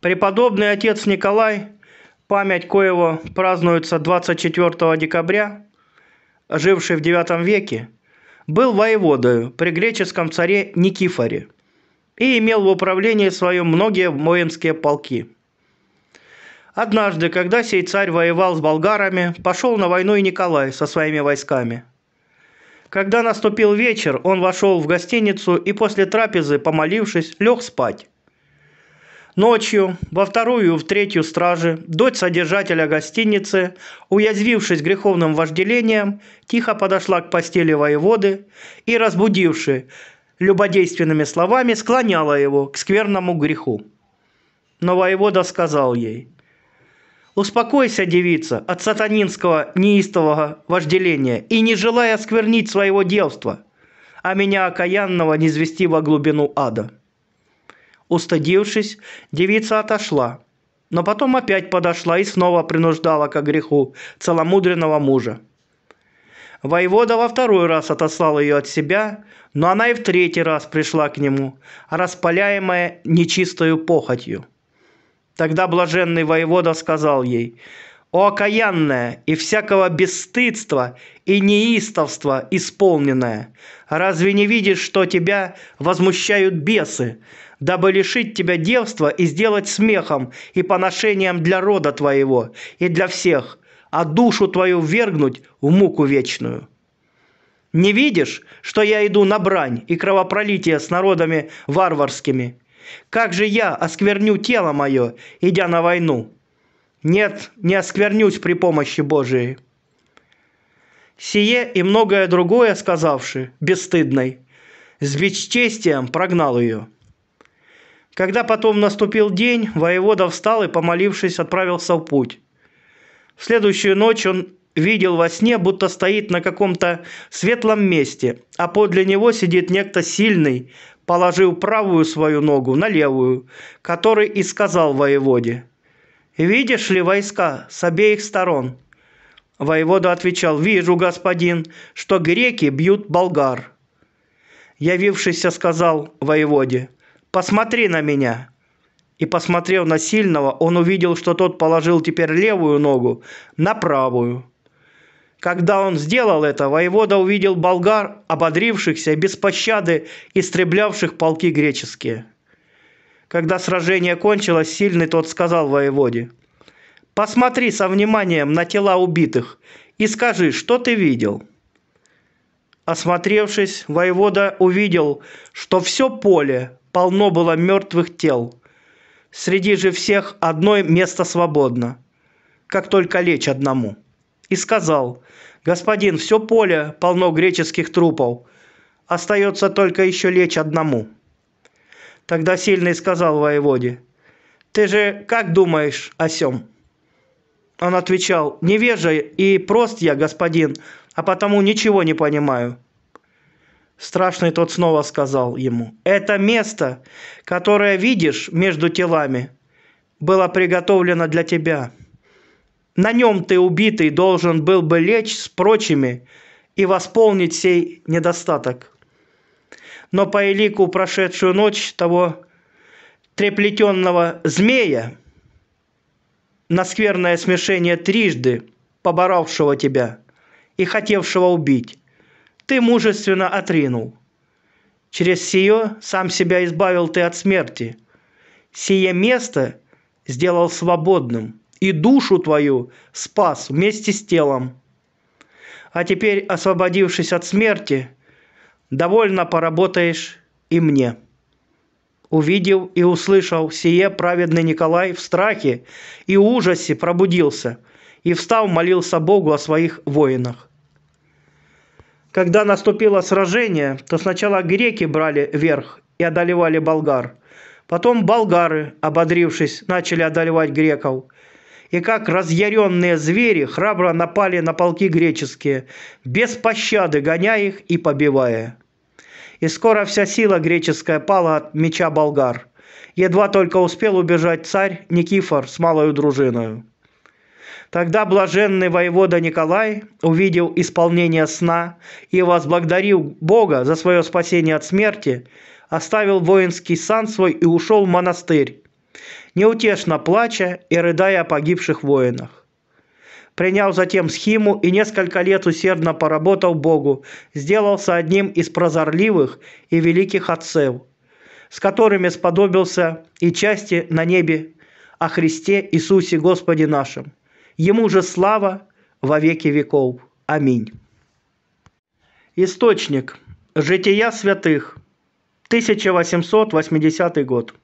Преподобный отец Николай, память коего празднуется 24 декабря, живший в IX веке, был воеводою при греческом царе Никифоре и имел в управлении своем многие воинские полки. Однажды, когда сей царь воевал с болгарами, пошел на войну и Николай со своими войсками. Когда наступил вечер, он вошел в гостиницу и после трапезы, помолившись, лег спать. Ночью во вторую и в третью стражи дочь содержателя гостиницы, уязвившись греховным вожделением, тихо подошла к постели воеводы и, разбудивши любодейственными словами, склоняла его к скверному греху. Но воевода сказал ей, «Успокойся, девица, от сатанинского неистового вожделения и не желая сквернить своего девства, а меня окаянного не звести во глубину ада». Устыдившись, девица отошла, но потом опять подошла и снова принуждала к греху целомудренного мужа. Воевода во второй раз отослал ее от себя, но она и в третий раз пришла к нему, распаляемая нечистою похотью. Тогда блаженный воевода сказал ей, «О окаянная и всякого бесстыдства и неистовства исполненная, разве не видишь, что тебя возмущают бесы, дабы лишить тебя девства и сделать смехом и поношением для рода твоего и для всех, а душу твою ввергнуть в муку вечную». Не видишь, что я иду на брань и кровопролитие с народами варварскими? Как же я оскверню тело мое, идя на войну? Нет, не осквернюсь при помощи Божией. Сие и многое другое сказавши, бесстыдной, с бесчестием прогнал ее. Когда потом наступил день, воевода встал и, помолившись, отправился в путь. В следующую ночь он видел во сне, будто стоит на каком-то светлом месте, а подле него сидит некто сильный, положив правую свою ногу на левую, который и сказал воеводе, «Видишь ли войска с обеих сторон?» Воевода отвечал, «Вижу, господин, что греки бьют болгар». Явившийся сказал воеводе, посмотри на меня!» И, посмотрев на сильного, он увидел, что тот положил теперь левую ногу на правую. Когда он сделал это, воевода увидел болгар, ободрившихся, без пощады, истреблявших полки греческие. Когда сражение кончилось, сильный тот сказал воеводе, «Посмотри со вниманием на тела убитых и скажи, что ты видел?» Осмотревшись, воевода увидел, что все поле полно было мертвых тел. Среди же всех одно место свободно, как только лечь одному. И сказал, «Господин, все поле полно греческих трупов, остается только еще лечь одному». Тогда сильный сказал воеводе, «Ты же как думаешь о сем?» Он отвечал, «Невежа и прост я, господин, а потому ничего не понимаю. Страшный тот снова сказал ему, «Это место, которое видишь между телами, было приготовлено для тебя. На нем ты, убитый, должен был бы лечь с прочими и восполнить сей недостаток. Но по элику прошедшую ночь того треплетенного змея, на скверное смешение трижды поборавшего тебя и хотевшего убить, ты мужественно отринул. Через сие сам себя избавил ты от смерти. Сие место сделал свободным, и душу твою спас вместе с телом. А теперь, освободившись от смерти, довольно поработаешь и мне». Увидел и услышал сие праведный Николай в страхе и ужасе пробудился и встал молился Богу о своих воинах. Когда наступило сражение, то сначала греки брали верх и одолевали болгар. Потом болгары, ободрившись, начали одолевать греков. И как разъяренные звери храбро напали на полки греческие, без пощады гоняя их и побивая. И скоро вся сила греческая пала от меча болгар. Едва только успел убежать царь Никифор с малою дружиною. Тогда блаженный воевода Николай увидел исполнение сна и, возблагодарил Бога за свое спасение от смерти, оставил воинский сан свой и ушел в монастырь, неутешно плача и рыдая о погибших воинах. Принял затем схиму и несколько лет усердно поработал Богу, сделался одним из прозорливых и великих отцев, с которыми сподобился и части на небе о Христе Иисусе Господе нашим. Ему же слава во веки веков. Аминь. Источник. Жития святых. 1880 год.